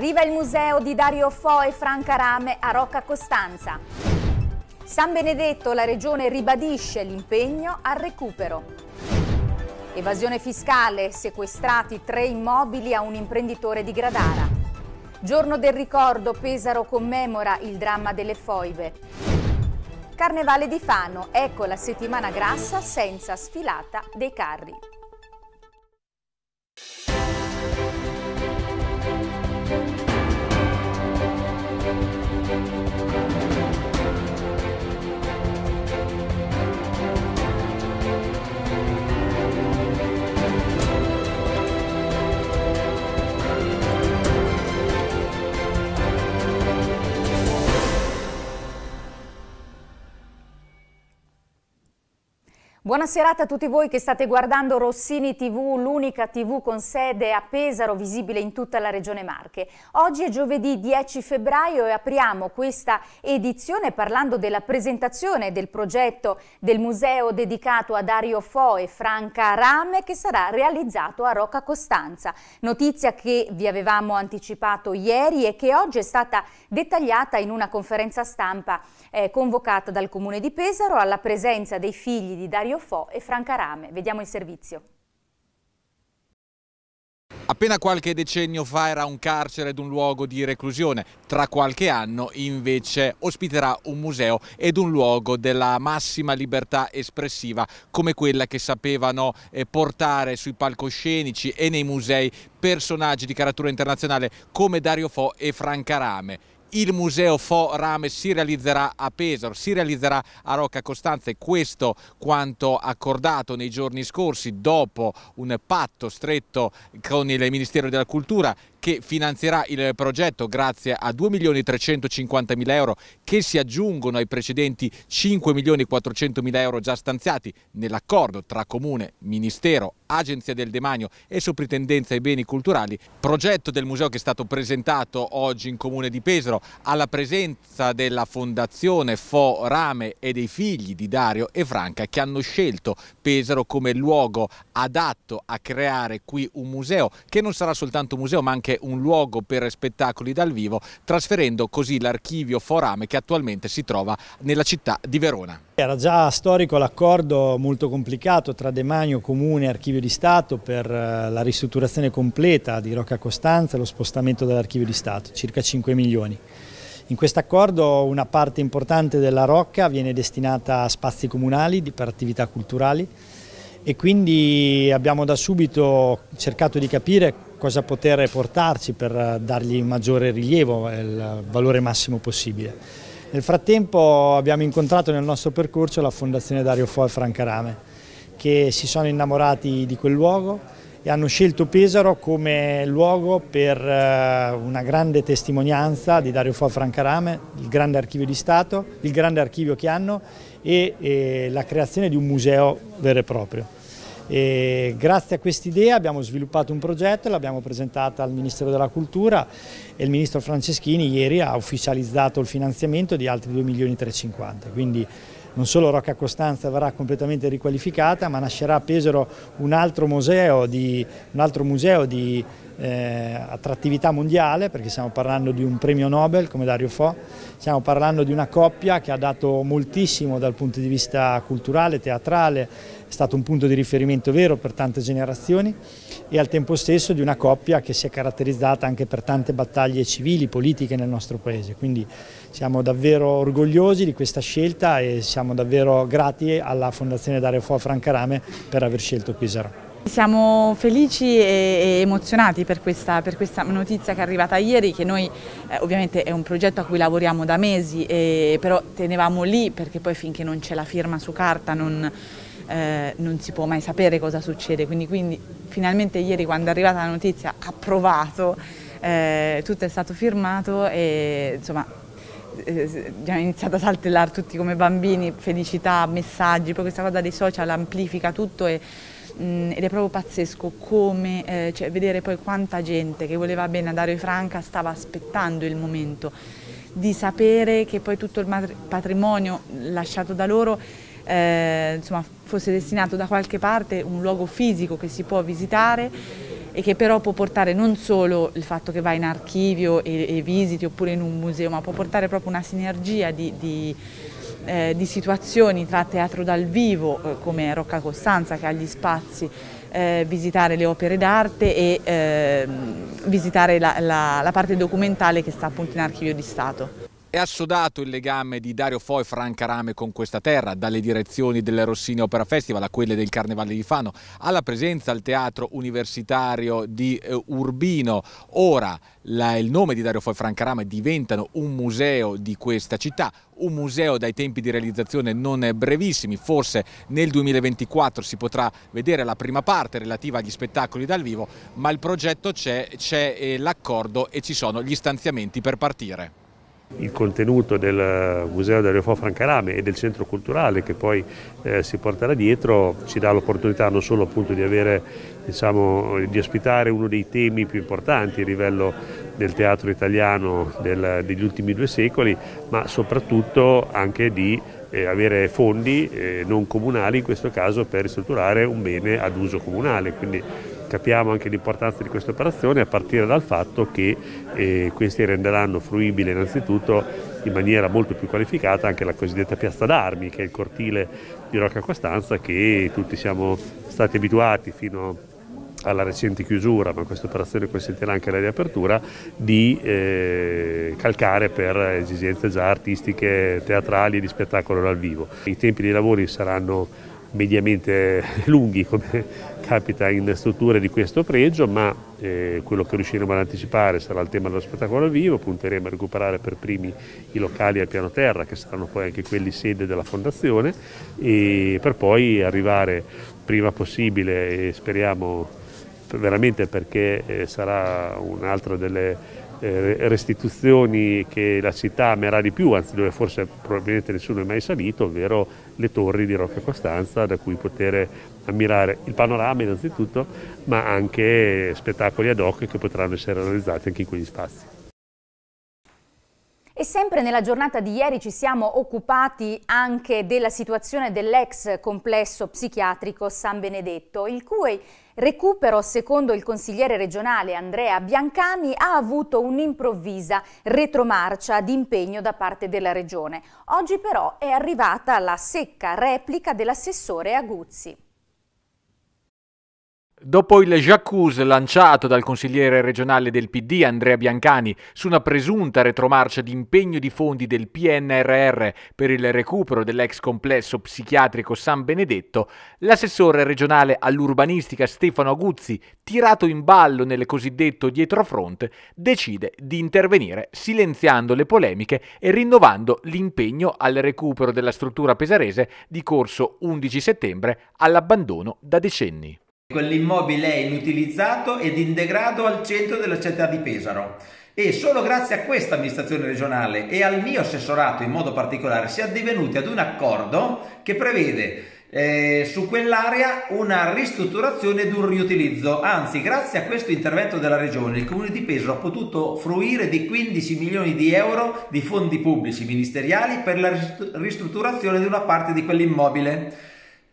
Arriva il museo di Dario Fo e Franca Rame a Rocca Costanza. San Benedetto, la regione ribadisce l'impegno al recupero. Evasione fiscale, sequestrati tre immobili a un imprenditore di Gradara. Giorno del ricordo, Pesaro commemora il dramma delle foive. Carnevale di Fano, ecco la settimana grassa senza sfilata dei carri. Buona serata a tutti voi che state guardando Rossini TV, l'unica TV con sede a Pesaro, visibile in tutta la regione Marche. Oggi è giovedì 10 febbraio e apriamo questa edizione parlando della presentazione del progetto del museo dedicato a Dario Fo e Franca Rame che sarà realizzato a Rocca Costanza. Notizia che vi avevamo anticipato ieri e che oggi è stata dettagliata in una conferenza stampa eh, convocata dal Comune di Pesaro alla presenza dei figli di Dario Mario Fo e Franca Rame. Vediamo il servizio. Appena qualche decennio fa era un carcere ed un luogo di reclusione, tra qualche anno invece ospiterà un museo ed un luogo della massima libertà espressiva come quella che sapevano eh, portare sui palcoscenici e nei musei personaggi di carattura internazionale come Dario Fo e Franca Rame il museo Fo Rame si realizzerà a Pesaro, si realizzerà a Rocca Costanza e questo quanto accordato nei giorni scorsi dopo un patto stretto con il Ministero della Cultura che finanzierà il progetto grazie a 2.350.000 euro che si aggiungono ai precedenti 5.400.000 euro già stanziati nell'accordo tra Comune, Ministero, Agenzia del Demanio e Soprintendenza ai Beni Culturali, progetto del museo che è stato presentato oggi in Comune di Pesaro alla presenza della Fondazione Fo Rame e dei figli di Dario e Franca che hanno scelto Pesaro come luogo adatto a creare qui un museo che non sarà soltanto un museo ma anche anche un luogo per spettacoli dal vivo, trasferendo così l'archivio Forame che attualmente si trova nella città di Verona. Era già storico l'accordo molto complicato tra De Comune e Archivio di Stato per eh, la ristrutturazione completa di Rocca Costanza e lo spostamento dell'Archivio di Stato, circa 5 milioni. In questo accordo una parte importante della Rocca viene destinata a spazi comunali per attività culturali e quindi abbiamo da subito cercato di capire cosa poter portarci per dargli maggiore rilievo il valore massimo possibile. Nel frattempo abbiamo incontrato nel nostro percorso la Fondazione Dario Fo e Rame che si sono innamorati di quel luogo e hanno scelto Pesaro come luogo per eh, una grande testimonianza di Dario Fo Rame, il grande archivio di Stato, il grande archivio che hanno e eh, la creazione di un museo vero e proprio. E grazie a quest'idea abbiamo sviluppato un progetto e l'abbiamo presentata al Ministero della Cultura e il Ministro Franceschini ieri ha ufficializzato il finanziamento di altri 2 milioni e 350. Quindi non solo Rocca Costanza verrà completamente riqualificata ma nascerà a Pesaro un altro museo di, altro museo di eh, attrattività mondiale perché stiamo parlando di un premio Nobel come Dario Fo, stiamo parlando di una coppia che ha dato moltissimo dal punto di vista culturale, teatrale, è stato un punto di riferimento vero per tante generazioni e al tempo stesso di una coppia che si è caratterizzata anche per tante battaglie civili, politiche nel nostro paese. Quindi siamo davvero orgogliosi di questa scelta e siamo davvero grati alla Fondazione Dario Fo Francarame per aver scelto Pisaro. Siamo felici e emozionati per questa, per questa, notizia che è arrivata ieri, che noi eh, ovviamente è un progetto a cui lavoriamo da mesi, eh, però tenevamo lì perché poi finché non c'è la firma su carta non, eh, non si può mai sapere cosa succede, quindi, quindi finalmente ieri quando è arrivata la notizia approvato, eh, tutto è stato firmato e insomma abbiamo eh, iniziato a saltellare tutti come bambini, felicità, messaggi, poi questa cosa dei social amplifica tutto e, mh, mm, ed è proprio pazzesco come eh, cioè, vedere poi quanta gente che voleva bene a Dario Franca stava aspettando il momento di sapere che poi tutto il patrimonio lasciato da loro eh, insomma, fosse destinato da qualche parte un luogo fisico che si può visitare e che però può portare non solo il fatto che vai in archivio e, e visiti oppure in un museo, ma può portare proprio una sinergia di, di eh, di situazioni tra teatro dal vivo eh, come Rocca Costanza che ha gli spazi eh, visitare le opere d'arte e ehm, visitare la, la, la parte documentale che sta appunto in archivio di Stato. È assodato il legame di Dario Fo e Franca Rame con questa terra, dalle direzioni del Rossini Opera Festival a quelle del Carnevale di Fano, alla presenza al teatro universitario di eh, Urbino. Ora la, il nome di Dario Fo e Franca Rame diventano un museo di questa città, un museo dai tempi di realizzazione non brevissimi, forse nel 2024 si potrà vedere la prima parte relativa agli spettacoli dal vivo, ma il progetto c'è, c'è eh, l'accordo e ci sono gli stanziamenti per partire il contenuto del Museo del Riofò Francarame e del centro culturale che poi eh, si porterà dietro ci dà l'opportunità non solo di, avere, diciamo, di ospitare uno dei temi più importanti a livello del teatro italiano del, degli ultimi due secoli, ma soprattutto anche di eh, avere fondi eh, non comunali, in questo caso per ristrutturare un bene ad uso comunale. Quindi, Capiamo anche l'importanza di questa operazione a partire dal fatto che eh, questi renderanno fruibile innanzitutto in maniera molto più qualificata anche la cosiddetta piazza d'armi che è il cortile di Rocca Costanza che tutti siamo stati abituati fino alla recente chiusura, ma questa operazione consentirà anche la riapertura, di eh, calcare per esigenze già artistiche, teatrali e di spettacolo dal vivo. I tempi dei lavori saranno mediamente lunghi come capita in strutture di questo pregio, ma eh, quello che riusciremo ad anticipare sarà il tema dello spettacolo al vivo, punteremo a recuperare per primi i locali al piano terra, che saranno poi anche quelli sede della fondazione, e per poi arrivare prima possibile e speriamo veramente perché eh, sarà un'altra delle eh, restituzioni che la città amerà di più, anzi dove forse probabilmente nessuno è mai salito, ovvero le torri di Rocca Costanza da cui poter ammirare il panorama innanzitutto, ma anche spettacoli ad hoc che potranno essere realizzati anche in quegli spazi. E sempre nella giornata di ieri ci siamo occupati anche della situazione dell'ex complesso psichiatrico San Benedetto, il cui recupero, secondo il consigliere regionale Andrea Biancani, ha avuto un'improvvisa retromarcia di impegno da parte della regione. Oggi però è arrivata la secca replica dell'assessore Aguzzi. Dopo il jacuzzi lanciato dal consigliere regionale del PD Andrea Biancani su una presunta retromarcia di impegno di fondi del PNRR per il recupero dell'ex complesso psichiatrico San Benedetto, l'assessore regionale all'urbanistica Stefano Aguzzi, tirato in ballo nel cosiddetto dietrofront, decide di intervenire silenziando le polemiche e rinnovando l'impegno al recupero della struttura pesarese di corso 11 settembre all'abbandono da decenni. Quell'immobile è inutilizzato ed in degrado al centro della città di Pesaro e solo grazie a questa amministrazione regionale e al mio assessorato in modo particolare si è addivenuti ad un accordo che prevede eh, su quell'area una ristrutturazione ed un riutilizzo. Anzi, grazie a questo intervento della regione, il comune di Pesaro ha potuto fruire di 15 milioni di euro di fondi pubblici ministeriali per la ristrutturazione di una parte di quell'immobile.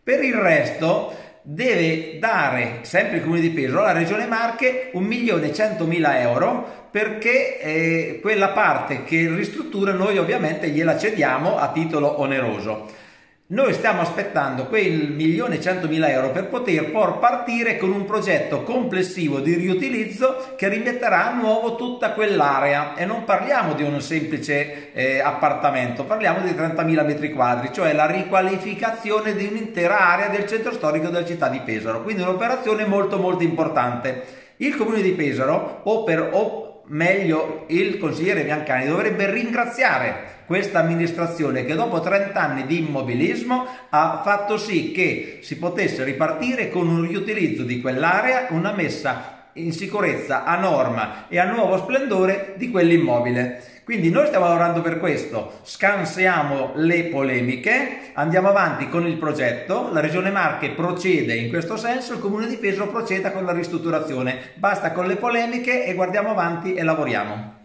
Per il resto deve dare sempre il comune di Pesaro alla regione Marche 1.100.000 euro perché eh, quella parte che ristruttura noi ovviamente gliela cediamo a titolo oneroso. Noi stiamo aspettando quel milione e centomila euro per poter por partire con un progetto complessivo di riutilizzo che rimetterà a nuovo tutta quell'area e non parliamo di un semplice eh, appartamento, parliamo di 30.000 metri quadri, cioè la riqualificazione di un'intera area del centro storico della città di Pesaro, quindi un'operazione molto molto importante. Il comune di Pesaro, o per o meglio il consigliere Biancani, dovrebbe ringraziare questa amministrazione che dopo 30 anni di immobilismo ha fatto sì che si potesse ripartire con un riutilizzo di quell'area, una messa in sicurezza a norma e a nuovo splendore di quell'immobile. Quindi noi stiamo lavorando per questo, scansiamo le polemiche, andiamo avanti con il progetto, la Regione Marche procede in questo senso, il Comune di Peso proceda con la ristrutturazione, basta con le polemiche e guardiamo avanti e lavoriamo.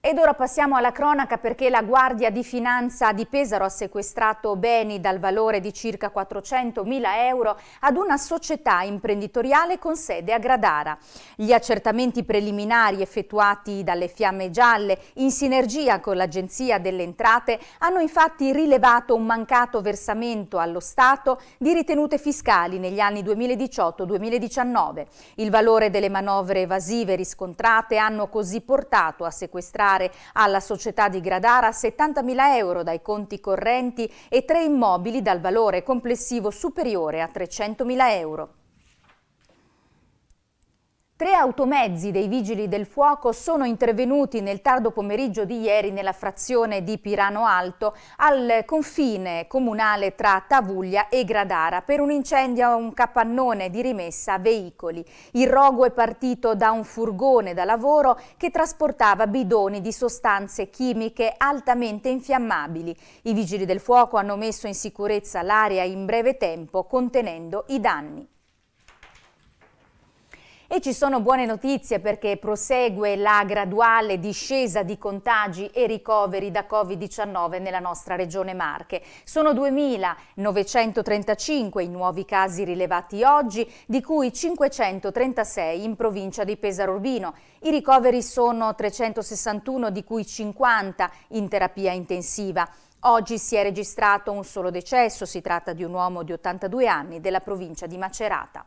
Ed ora passiamo alla cronaca perché la Guardia di Finanza di Pesaro ha sequestrato beni dal valore di circa 400.000 euro ad una società imprenditoriale con sede a Gradara. Gli accertamenti preliminari effettuati dalle Fiamme Gialle in sinergia con l'Agenzia delle Entrate hanno infatti rilevato un mancato versamento allo Stato di ritenute fiscali negli anni 2018-2019. Il valore delle manovre evasive riscontrate hanno così portato a sequestrare pagare alla società di Gradara 70.000 euro dai conti correnti e tre immobili dal valore complessivo superiore a 300.000 euro. Tre automezzi dei Vigili del Fuoco sono intervenuti nel tardo pomeriggio di ieri nella frazione di Pirano Alto al confine comunale tra Tavuglia e Gradara per un incendio a un capannone di rimessa veicoli. Il rogo è partito da un furgone da lavoro che trasportava bidoni di sostanze chimiche altamente infiammabili. I Vigili del Fuoco hanno messo in sicurezza l'area in breve tempo contenendo i danni. E ci sono buone notizie perché prosegue la graduale discesa di contagi e ricoveri da Covid-19 nella nostra regione Marche. Sono 2.935 i nuovi casi rilevati oggi, di cui 536 in provincia di Pesaro Urbino. I ricoveri sono 361, di cui 50 in terapia intensiva. Oggi si è registrato un solo decesso, si tratta di un uomo di 82 anni della provincia di Macerata.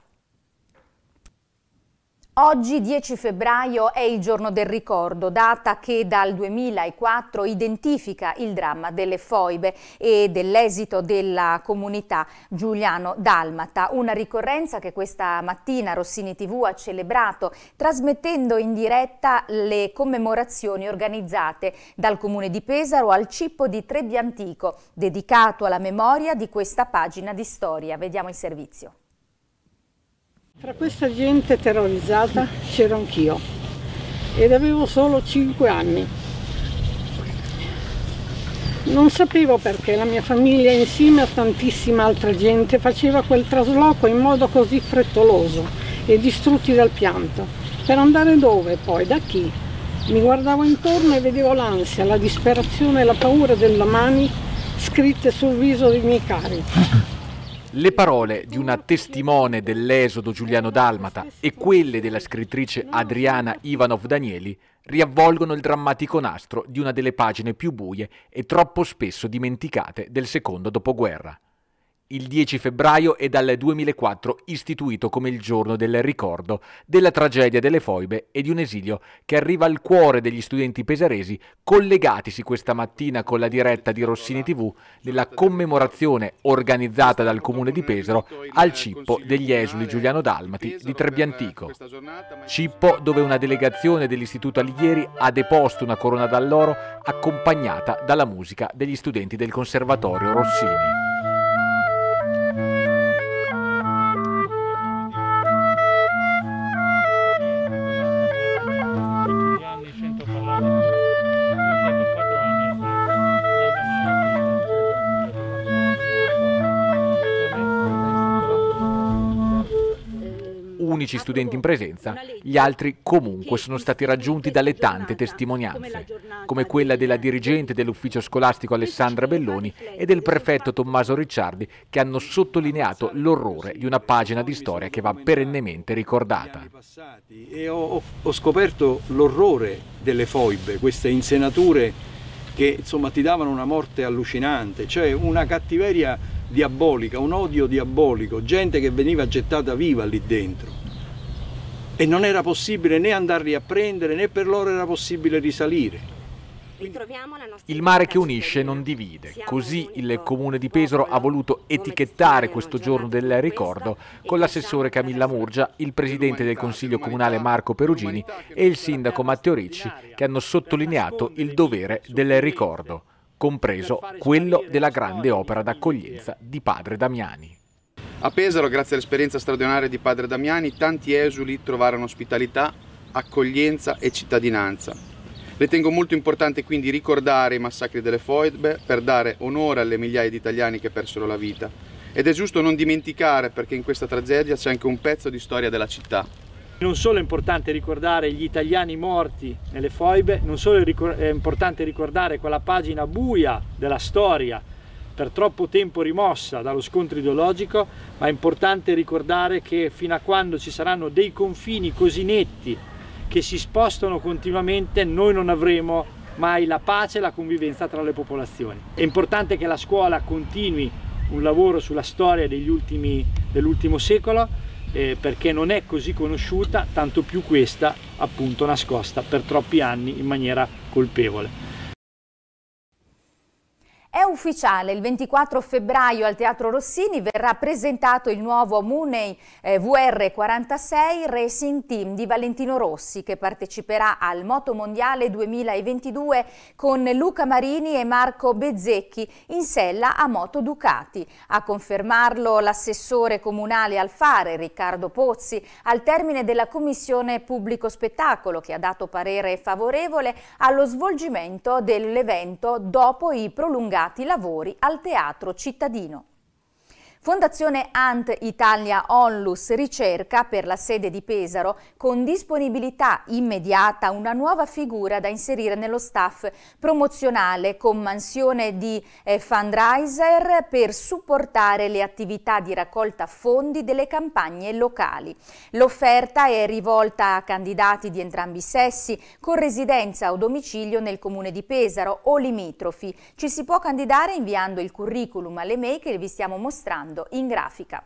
Oggi 10 febbraio è il giorno del ricordo, data che dal 2004 identifica il dramma delle foibe e dell'esito della comunità Giuliano-Dalmata, una ricorrenza che questa mattina Rossini TV ha celebrato trasmettendo in diretta le commemorazioni organizzate dal Comune di Pesaro al Cippo di Trebbiantico, dedicato alla memoria di questa pagina di storia. Vediamo il servizio. Tra questa gente terrorizzata c'ero anch'io ed avevo solo 5 anni. Non sapevo perché la mia famiglia insieme a tantissima altra gente faceva quel trasloco in modo così frettoloso e distrutti dal pianto. Per andare dove poi? Da chi? Mi guardavo intorno e vedevo l'ansia, la disperazione e la paura del mani scritte sul viso dei miei cari. Le parole di una testimone dell'esodo Giuliano Dalmata e quelle della scrittrice Adriana Ivanov Danieli riavvolgono il drammatico nastro di una delle pagine più buie e troppo spesso dimenticate del secondo dopoguerra il 10 febbraio è dal 2004 istituito come il giorno del ricordo della tragedia delle foibe e di un esilio che arriva al cuore degli studenti pesaresi collegatisi questa mattina con la diretta di Rossini TV della commemorazione organizzata dal comune di Pesaro al Cippo degli esuli Giuliano Dalmati di Trebbiantico. Cippo dove una delegazione dell'istituto Alighieri ha deposto una corona d'alloro accompagnata dalla musica degli studenti del conservatorio Rossini. 10 studenti in presenza, gli altri comunque sono stati raggiunti dalle tante testimonianze, come quella della dirigente dell'ufficio scolastico Alessandra Belloni e del prefetto Tommaso Ricciardi che hanno sottolineato l'orrore di una pagina di storia che va perennemente ricordata. E ho, ho scoperto l'orrore delle foibe, queste insenature che insomma ti davano una morte allucinante, cioè una cattiveria diabolica, un odio diabolico, gente che veniva gettata viva lì dentro e non era possibile né andarli a prendere né per loro era possibile risalire. Il mare che unisce non divide, così il comune di Pesaro ha voluto etichettare questo giorno del ricordo con l'assessore Camilla Murgia, il presidente del consiglio comunale Marco Perugini e il sindaco Matteo Ricci che hanno sottolineato il dovere del ricordo, compreso quello della grande opera d'accoglienza di padre Damiani. A Pesaro, grazie all'esperienza straordinaria di padre Damiani, tanti esuli trovarono ospitalità, accoglienza e cittadinanza. Ritengo molto importante quindi ricordare i massacri delle foibe per dare onore alle migliaia di italiani che persero la vita. Ed è giusto non dimenticare perché in questa tragedia c'è anche un pezzo di storia della città. Non solo è importante ricordare gli italiani morti nelle foibe, non solo è importante ricordare quella pagina buia della storia per troppo tempo rimossa dallo scontro ideologico, ma è importante ricordare che fino a quando ci saranno dei confini così netti che si spostano continuamente, noi non avremo mai la pace e la convivenza tra le popolazioni. È importante che la scuola continui un lavoro sulla storia dell'ultimo secolo eh, perché non è così conosciuta, tanto più questa appunto nascosta per troppi anni in maniera colpevole. È ufficiale, il 24 febbraio al Teatro Rossini verrà presentato il nuovo Munei eh, VR46 Racing Team di Valentino Rossi che parteciperà al Moto Mondiale 2022 con Luca Marini e Marco Bezzecchi in sella a Moto Ducati. A confermarlo l'assessore comunale al fare Riccardo Pozzi al termine della Commissione Pubblico Spettacolo che ha dato parere favorevole allo svolgimento dell'evento dopo i prolungati inaugurati lavori al Teatro Cittadino. Fondazione Ant Italia Onlus ricerca per la sede di Pesaro con disponibilità immediata una nuova figura da inserire nello staff promozionale con mansione di eh, fundraiser per supportare le attività di raccolta fondi delle campagne locali. L'offerta è rivolta a candidati di entrambi i sessi con residenza o domicilio nel comune di Pesaro o limitrofi. Ci si può candidare inviando il curriculum alle mail che vi stiamo mostrando in grafica.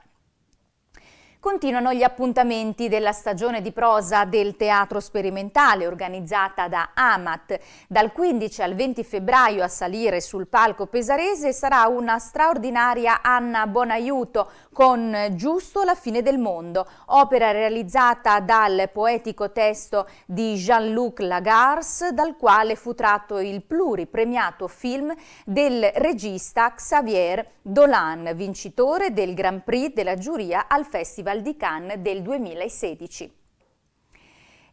Continuano gli appuntamenti della stagione di prosa del Teatro Sperimentale organizzata da Amat. Dal 15 al 20 febbraio a salire sul palco pesarese sarà una straordinaria Anna Bonaiuto con Giusto la fine del mondo, opera realizzata dal poetico testo di Jean-Luc Lagarce, dal quale fu tratto il pluripremiato film del regista Xavier Dolan, vincitore del Grand Prix della giuria al Festival Festival di Cannes del 2016.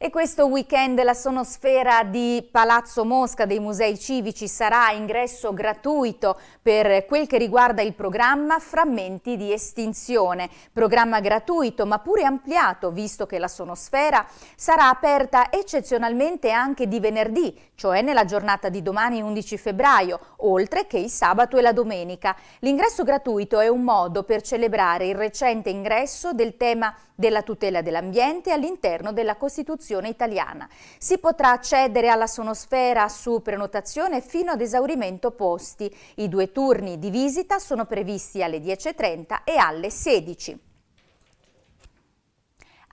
E questo weekend la sonosfera di Palazzo Mosca dei Musei Civici sarà ingresso gratuito per quel che riguarda il programma Frammenti di Estinzione. Programma gratuito ma pure ampliato visto che la sonosfera sarà aperta eccezionalmente anche di venerdì, cioè nella giornata di domani 11 febbraio, oltre che il sabato e la domenica. L'ingresso gratuito è un modo per celebrare il recente ingresso del tema della tutela dell'ambiente all'interno della Costituzione produzione italiana. Si potrà accedere alla sonosfera su prenotazione fino ad esaurimento posti. I due turni di visita sono previsti alle 10.30 e alle 16.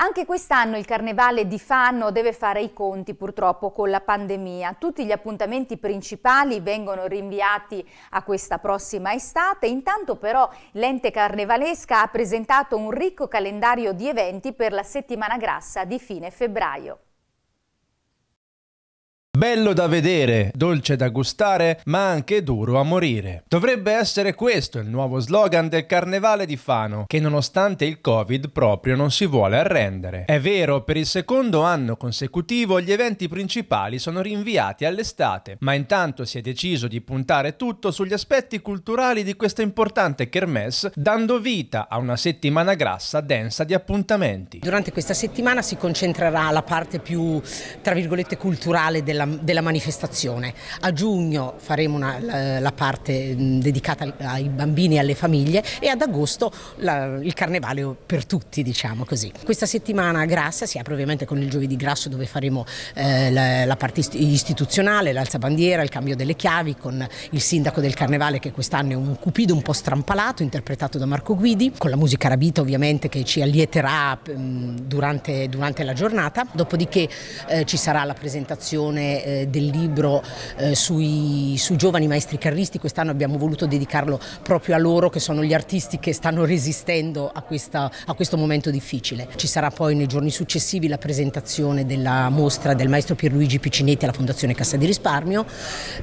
Anche quest'anno il Carnevale di Fanno deve fare i conti purtroppo con la pandemia. Tutti gli appuntamenti principali vengono rinviati a questa prossima estate. Intanto però l'ente carnevalesca ha presentato un ricco calendario di eventi per la settimana grassa di fine febbraio. Bello da vedere, dolce da gustare, ma anche duro a morire. Dovrebbe essere questo il nuovo slogan del Carnevale di Fano, che nonostante il Covid proprio non si vuole arrendere. È vero, per il secondo anno consecutivo gli eventi principali sono rinviati all'estate, ma intanto si è deciso di puntare tutto sugli aspetti culturali di questa importante kermesse, dando vita a una settimana grassa densa di appuntamenti. Durante questa settimana si concentrerà la parte più, tra virgolette, culturale della della, della manifestazione. A giugno faremo una, la, la, parte mm, dedicata ai bambini e alle famiglie e ad agosto la, il carnevale per tutti, diciamo così. Questa settimana grassa si apre ovviamente con il giovedì grasso dove faremo eh, la, la, parte istituzionale, l'alzabandiera, il cambio delle chiavi con il sindaco del carnevale che quest'anno è un cupido un po' strampalato interpretato da Marco Guidi, con la musica rabita ovviamente che ci allieterà mh, mm, durante, durante, la giornata. Dopodiché eh, ci sarà la presentazione presentazione eh, del libro eh, sui, sui giovani maestri carristi, quest'anno abbiamo voluto dedicarlo proprio a loro che sono gli artisti che stanno resistendo a, questa, a questo momento difficile. Ci sarà poi nei giorni successivi la presentazione della mostra del maestro Pierluigi Piccinetti alla Fondazione Cassa di Risparmio.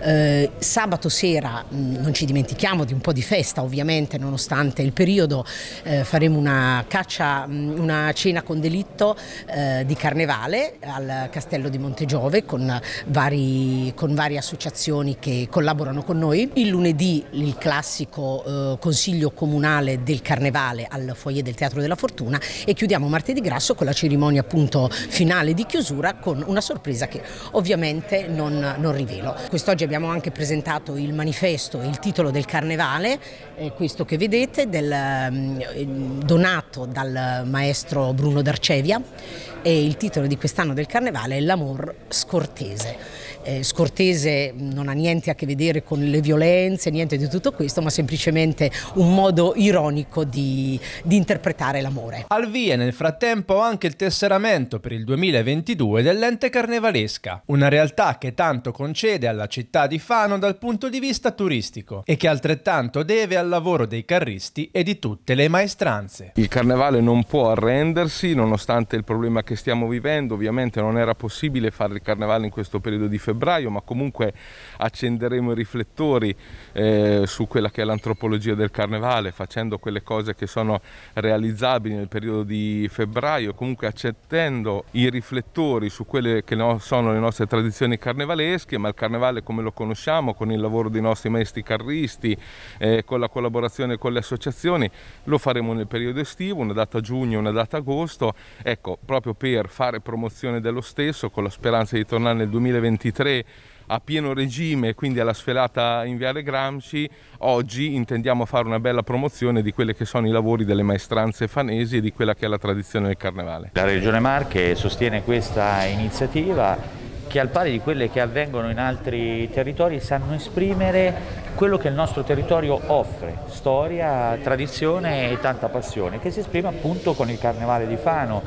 Eh, sabato sera, mm, non ci dimentichiamo di un po' di festa ovviamente, nonostante il periodo, eh, faremo una caccia, mm, una cena con delitto eh, di carnevale al Castello di Montegiove con vari, con varie associazioni che collaborano con noi. Il lunedì il classico eh, consiglio comunale del carnevale al foyer del Teatro della Fortuna e chiudiamo martedì grasso con la cerimonia appunto finale di chiusura con una sorpresa che ovviamente non, non rivelo. Quest'oggi abbiamo anche presentato il manifesto e il titolo del carnevale eh, questo che vedete, del, mm, donato dal maestro Bruno D'Arcevia e il titolo di quest'anno del carnevale è L'amor scortese eh, scortese mm, non ha niente a che vedere con le violenze, niente di tutto questo, ma semplicemente un modo ironico di, di interpretare l'amore. Al via nel frattempo anche il tesseramento per il 2022 dell'ente carnevalesca, una realtà che tanto concede alla città di Fano dal punto di vista turistico e che altrettanto deve al lavoro dei carristi e di tutte le maestranze. Il carnevale non può arrendersi nonostante il problema che stiamo vivendo, ovviamente non era possibile fare il carnevale in questo periodo di febbraio febbraio, ma comunque accenderemo i riflettori eh, su quella che è l'antropologia del carnevale, facendo quelle cose che sono realizzabili nel periodo di febbraio, comunque accendendo i riflettori su quelle che no, sono le nostre tradizioni carnevalesche, ma il carnevale come lo conosciamo, con il lavoro dei nostri maestri carristi, eh, con la collaborazione con le associazioni, lo faremo nel periodo estivo, una data giugno, una data agosto, ecco, proprio per fare promozione dello stesso con la speranza di tornare nel 2023 2003 a pieno regime, quindi alla sferata in Viale Gramsci, oggi intendiamo fare una bella promozione di quelli che sono i lavori delle maestranze fanesi e di quella che è la tradizione del carnevale. La Regione Marche sostiene questa iniziativa che al pari di quelle che avvengono in altri territori sanno esprimere quello che il nostro territorio offre, storia, tradizione e tanta passione, che si esprime appunto con il Carnevale di Fano,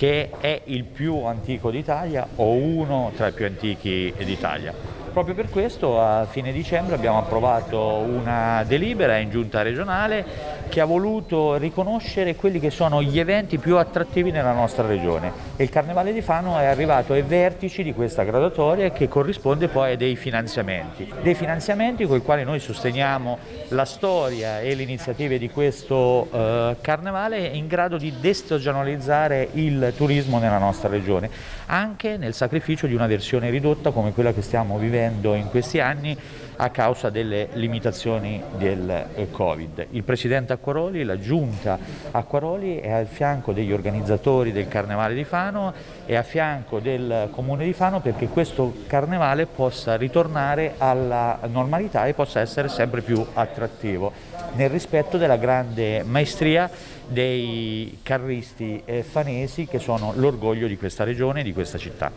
che è il più antico d'Italia o uno tra i più antichi d'Italia. Proprio per questo a fine dicembre abbiamo approvato una delibera in giunta regionale che ha voluto riconoscere quelli che sono gli eventi più attrattivi nella nostra regione e il Carnevale di Fano è arrivato ai vertici di questa graduatoria che corrisponde poi a dei finanziamenti, dei finanziamenti con i quali noi sosteniamo la storia e le iniziative di questo eh, Carnevale in grado di destagionalizzare il turismo nella nostra regione, anche nel sacrificio di una versione ridotta come quella che stiamo vivendo vivendo in questi anni a causa delle limitazioni del eh, Covid. Il presidente Acquaroli, la giunta Acquaroli è al fianco degli organizzatori del Carnevale di Fano e a fianco del Comune di Fano perché questo Carnevale possa ritornare alla normalità e possa essere sempre più attrattivo nel rispetto della grande maestria dei carristi eh, fanesi che sono l'orgoglio di questa regione e di questa città.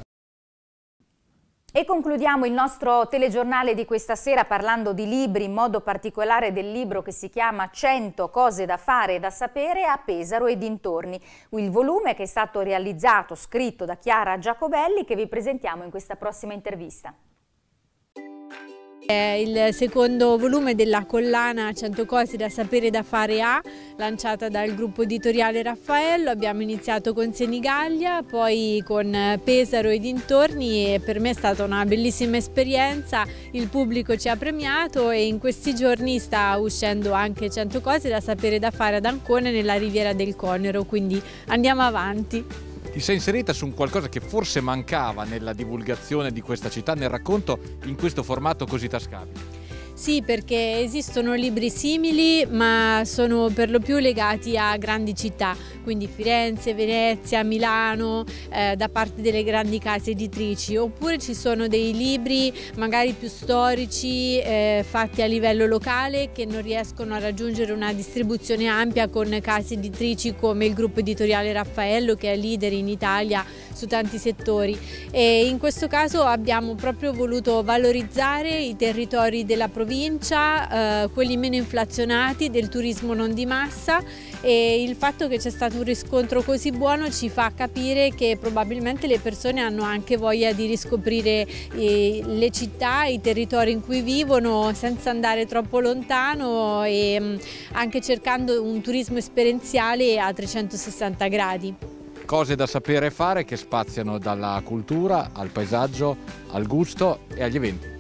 E concludiamo il nostro telegiornale di questa sera parlando di libri, in modo particolare del libro che si chiama 100 cose da fare e da sapere a Pesaro e dintorni, il volume che è stato realizzato, scritto da Chiara Giacobelli che vi presentiamo in questa prossima intervista. È il secondo volume della collana 100 cose da sapere da fare A, lanciata dal gruppo editoriale Raffaello. Abbiamo iniziato con Senigallia, poi con Pesaro e dintorni e per me è stata una bellissima esperienza. Il pubblico ci ha premiato e in questi giorni sta uscendo anche 100 cose da sapere da fare ad Ancone nella riviera del Conero, quindi andiamo avanti ti sei inserita su un qualcosa che forse mancava nella divulgazione di questa città, nel racconto in questo formato così tascabile. Sì, perché esistono libri simili, ma sono per lo più legati a grandi città, quindi Firenze, Venezia, Milano, eh, da parte delle grandi case editrici, oppure ci sono dei libri magari più storici eh, fatti a livello locale che non riescono a raggiungere una distribuzione ampia con case editrici come il gruppo editoriale Raffaello che è leader in Italia su tanti settori e in questo caso abbiamo proprio voluto valorizzare i territori della provincia, eh, quelli meno inflazionati, del turismo non di massa e il fatto che c'è stato un riscontro così buono ci fa capire che probabilmente le persone hanno anche voglia di riscoprire eh, le città, i territori in cui vivono senza andare troppo lontano e mm, anche cercando un turismo esperienziale a 360 gradi cose da sapere e fare che spaziano dalla cultura al paesaggio, al gusto e agli eventi.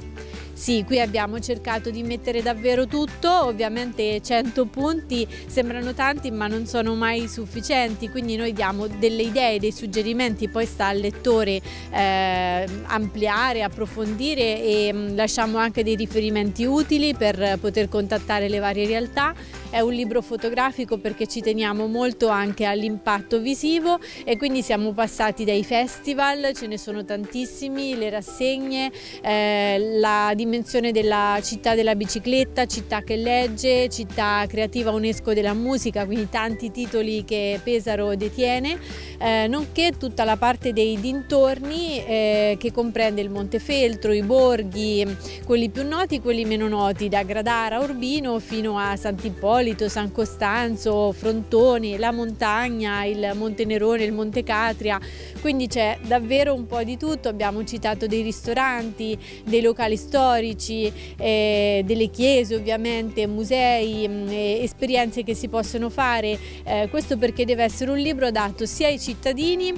Sì, qui abbiamo cercato di mettere davvero tutto, ovviamente 100 punti sembrano tanti ma non sono mai sufficienti, quindi noi diamo delle idee, dei suggerimenti, poi sta al lettore eh, ampliare, approfondire e mh, mm, lasciamo anche dei riferimenti utili per poter contattare le varie realtà. È un libro fotografico perché ci teniamo molto anche all'impatto visivo e quindi siamo passati dai festival, ce ne sono tantissimi, le rassegne, eh, la dimensione dimensione della città della bicicletta, città che legge, città creativa UNESCO della musica, quindi tanti titoli che Pesaro detiene, eh, nonché tutta la parte dei dintorni eh, che comprende il Montefeltro, i borghi, quelli più noti, e quelli meno noti, da Gradara, Urbino fino a Sant'Ippolito, San Costanzo, Frontoni, la montagna, il Monte Nerone, il Monte Catria, quindi c'è davvero un po' di tutto, abbiamo citato dei ristoranti, dei locali storici, storici, eh, delle chiese ovviamente, musei, mh, mm, esperienze che si possono fare, eh, questo perché deve essere un libro adatto sia ai cittadini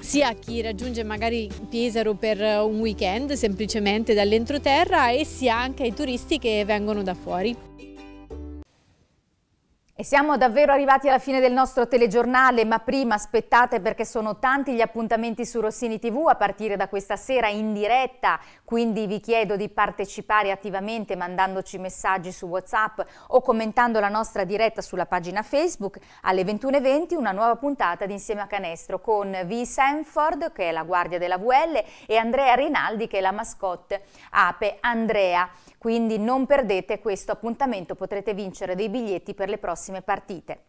sia a chi raggiunge magari Pesaro per eh, un weekend semplicemente dall'entroterra e sia anche ai turisti che vengono da fuori. E siamo davvero arrivati alla fine del nostro telegiornale, ma prima aspettate perché sono tanti gli appuntamenti su Rossini TV a partire da questa sera in diretta, quindi vi chiedo di partecipare attivamente mandandoci messaggi su Whatsapp o commentando la nostra diretta sulla pagina Facebook. Alle 21.20 una nuova puntata di Insieme a Canestro con V. Sanford, che è la guardia della VL, e Andrea Rinaldi, che è la mascotte ape Andrea. Quindi non perdete questo appuntamento, potrete vincere dei biglietti per le prossime partite.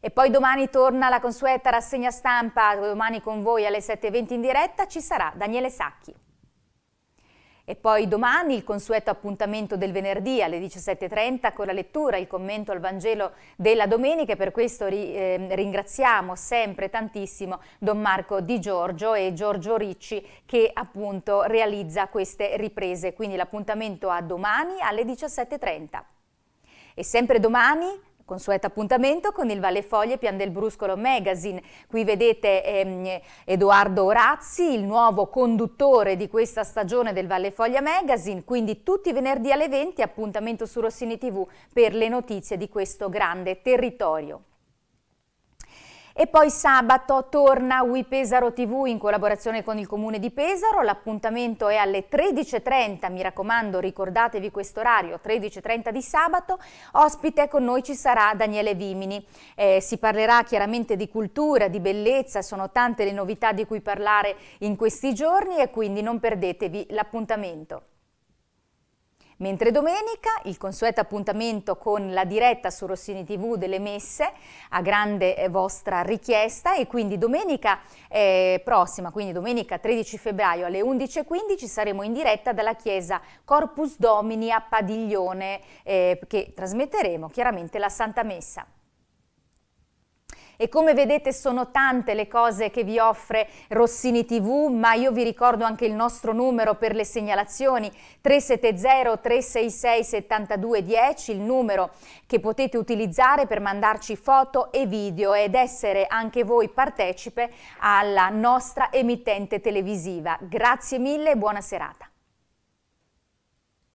E poi domani torna la consueta rassegna stampa, domani con voi alle 7.20 in diretta ci sarà Daniele Sacchi. E poi domani il consueto appuntamento del venerdì alle 17.30 con la lettura, il commento al Vangelo della domenica e per questo ri, eh, ringraziamo sempre tantissimo Don Marco Di Giorgio e Giorgio Ricci che appunto realizza queste riprese. Quindi l'appuntamento a domani alle 17.30. E sempre domani Consueto appuntamento con il Valle Foglie Pian del Bruscolo Magazine. Qui vedete ehm, Edoardo Orazzi, il nuovo conduttore di questa stagione del Valle Foglia Magazine. Quindi tutti i venerdì alle 20 appuntamento su Rossini TV per le notizie di questo grande territorio. E poi sabato torna Ui Pesaro TV in collaborazione con il Comune di Pesaro, l'appuntamento è alle 13.30, mi raccomando ricordatevi questo orario, 13.30 di sabato, ospite con noi ci sarà Daniele Vimini, eh, si parlerà chiaramente di cultura, di bellezza, sono tante le novità di cui parlare in questi giorni e quindi non perdetevi l'appuntamento. Mentre domenica il consueto appuntamento con la diretta su Rossini TV delle messe a grande eh, vostra richiesta e quindi domenica eh, prossima, quindi domenica 13 febbraio alle 11.15 saremo in diretta dalla chiesa Corpus Domini a Padiglione eh, che trasmetteremo chiaramente la Santa Messa e come vedete sono tante le cose che vi offre Rossini TV, ma io vi ricordo anche il nostro numero per le segnalazioni 370 366 7210, il numero che potete utilizzare per mandarci foto e video ed essere anche voi partecipe alla nostra emittente televisiva. Grazie mille e buona serata.